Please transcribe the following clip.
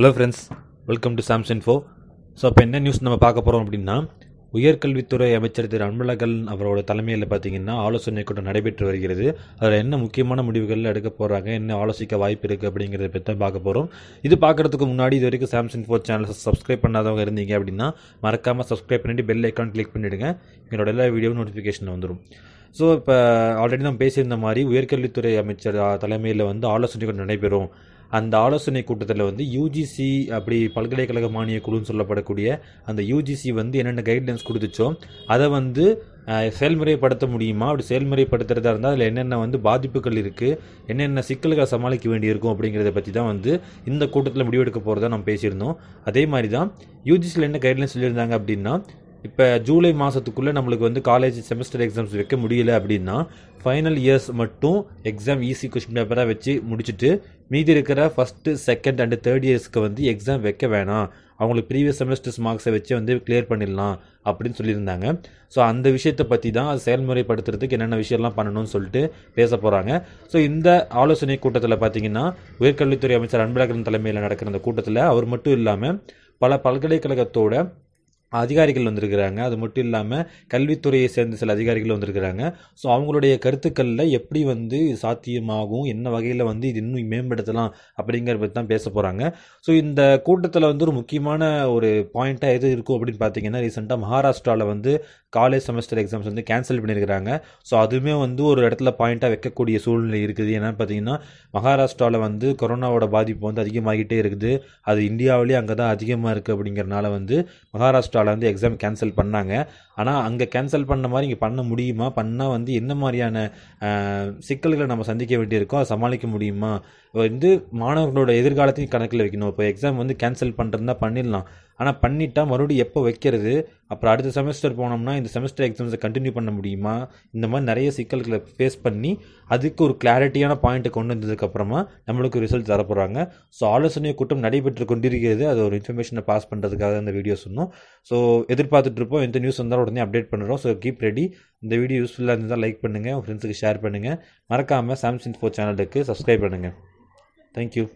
hello friends welcome to Samsung four so அப்போ என்ன news நம்ம பார்க்க போகிறோம் அப்படின்னா உயர்கல்வித்துறை அமைச்சர் திரு அன்பழகன் அவரோட தலைமையில் பார்த்தீங்கன்னா ஆலோசனை கூட்டம் நடைபெற்று வருகிறது அதில் என்ன முக்கியமான முடிவுகள் எடுக்க போகிறாங்க என்ன ஆலோசிக்க வாய்ப்பு இருக்குது அப்படிங்கிறத பற்றி தான் பார்க்க போகிறோம் இது பார்க்குறதுக்கு முன்னாடி இது வரைக்கும் சாம்சங் ஃபோர் சேனல் சப்ஸ்கிரைப் பண்ணாதவங்க இருந்தீங்க அப்படின்னா மறக்காமல் சப்ஸ்கிரைப் பண்ணிவிட்டு பெல் ஐக்கான் கிளிக் பண்ணிவிடுங்க எங்களோட எல்லா வீடியோவும் நோட்டிஃபிகேஷன் வந்துடும் ஸோ இப்போ ஆல்ரெடி நம்ம பேசியிருந்த மாதிரி உயர்கல்வித்துறை அமைச்சர் தலைமையில் வந்து ஆலோசனை கூட்டம் நடைபெறும் அந்த ஆலோசனை கூட்டத்தில் வந்து யூஜிசி அப்படி பல்கலைக்கழக மானிய குழுன்னு சொல்லப்படக்கூடிய அந்த யூஜிசி வந்து என்னென்ன கைட்லைன்ஸ் கொடுத்துச்சோ அதை வந்து செயல்முறைப்படுத்த முடியுமா அப்படி செயல்முறைப்படுத்துறதா இருந்தால் அதில் என்னென்ன வந்து பாதிப்புகள் இருக்குது என்னென்ன சிக்கல்களை சமாளிக்க வேண்டியிருக்கும் அப்படிங்கிறத பற்றி தான் வந்து இந்த கூட்டத்தில் முடிவெடுக்க போகிறதா நம்ம பேசியிருந்தோம் அதே மாதிரி தான் யூஜிசியில் என்ன கைட்லைன்ஸ் சொல்லியிருந்தாங்க அப்படின்னா இப்போ ஜூலை மாதத்துக்குள்ளே நம்மளுக்கு வந்து காலேஜ் செமஸ்டர் எக்ஸாம்ஸ் வைக்க முடியல அப்படின்னா ஃபைனல் இயர்ஸ் மட்டும் எக்ஸாம் ஈஸி கொஸ்டின் பேப்பராக வச்சு முடிச்சுட்டு மீதி இருக்கிற ஃபஸ்ட்டு செகண்ட் அண்டு தேர்ட் இயர்ஸ்க்கு வந்து எக்ஸாம் வைக்க வேணாம் அவங்களுக்கு ப்ரீவியஸ் செமஸ்டர்ஸ் மார்க்ஸை வச்சு வந்து கிளியர் பண்ணிடலாம் அப்படின்னு சொல்லியிருந்தாங்க ஸோ அந்த விஷயத்தை பற்றி தான் அது செயல்முறைப்படுத்துறதுக்கு என்னென்ன விஷயம்லாம் பண்ணணும்னு சொல்லிட்டு பேச போகிறாங்க ஸோ இந்த ஆலோசனை கூட்டத்தில் பார்த்தீங்கன்னா உயர்கல்வித்துறை அமைச்சர் அன்பழகன் தலைமையில் நடக்கிற அந்த கூட்டத்தில் அவர் மட்டும் இல்லாமல் பல பல்கலைக்கழகத்தோட அதிகாரிகள் வந்திருக்கிறாங்க அது மட்டும் இல்லாமல் கல்வித்துறையை சேர்ந்த சில அதிகாரிகள் வந்திருக்கிறாங்க ஸோ அவங்களுடைய கருத்துக்களில் எப்படி வந்து சாத்தியமாகும் என்ன வகையில் வந்து இது இன்னும் மேம்படுத்தலாம் அப்படிங்கிறத பற்றி தான் பேச போகிறாங்க ஸோ இந்த கூட்டத்தில் வந்து ஒரு முக்கியமான ஒரு பாயிண்ட்டாக எது இருக்கும் அப்படின்னு பார்த்தீங்கன்னா ரீசெண்டாக மகாராஷ்டிராவில் வந்து காலேஜ் செமஸ்டர் எக்ஸாம்ஸ் வந்து கேன்சல் பண்ணியிருக்கிறாங்க ஸோ அதுவுமே வந்து ஒரு இடத்துல பாயிண்ட்டாக வைக்கக்கூடிய சூழ்நிலை இருக்குது என்னென்னு பார்த்தீங்கன்னா மகாராஷ்டிராவில் வந்து கொரோனாவோட பாதிப்பு வந்து அதிகமாகிட்டே இருக்குது அது இந்தியாவிலேயே அங்கே தான் அதிகமாக இருக்குது அப்படிங்கிறனால வந்து மகாராஷ்டிரா கோட்டாவில் வந்து எக்ஸாம் கேன்சல் பண்ணாங்க ஆனால் அங்கே கேன்சல் பண்ண மாதிரி இங்கே பண்ண முடியுமா பண்ணால் வந்து என்ன மாதிரியான சிக்கல்களை நம்ம சந்திக்க வேண்டியிருக்கோ அதை சமாளிக்க முடியுமா வந்து மாணவர்களோட எதிர்காலத்தையும் கணக்கில் வைக்கணும் இப்போ எக்ஸாம் வந்து கேன்சல் பண்ணுறதுனா பண்ணிடலாம் ஆனால் பண்ணிட்டால் மறுபடியும் எப்போ வைக்கிறது அப்புறம் அடுத்த செமஸ்டர் போனோம்னா இந்த செமஸ்டர் எக்ஸாம்ஸை கண்டினியூ பண்ண முடியுமா இந்த மாதிரி நிறைய சிக்கல்களை ஃபேஸ் பண்ணி அதுக்கு ஒரு கிளாரிட்டியான பாயிண்ட்டை கொண்டு வந்ததுக்கப்புறமா நம்மளுக்கு ரிசல்ட் தரப்போகிறாங்க ஸோ ஆலோசனை கூட்டம் நடைபெற்று கொண்டிருக்கிறது அது ஒரு இன்ஃபர்மேஷனை பாஸ் பண்ணுறதுக்காக அந்த வீடியோ சொன்னோம் ஸோ எதிர்பார்த்துட்டு இருப்போம் எந்த நியூஸ் வந்தாலும் உடனே அப்டேட் பண்ணுறோம் ஸோ கீப் ரெடி இந்த வீடியோ யூஸ்ஃபுல்லாக இருந்தால் லைக் பண்ணுங்கள் உங்கள் ஃப்ரெண்ட்ஸுக்கு ஷேர் பண்ணுங்கள் மறக்காமல் சாம்சங் ஃபோர் சேனலுக்கு சப்ஸ்கிரைப் பண்ணுங்கள் தேங்க்யூ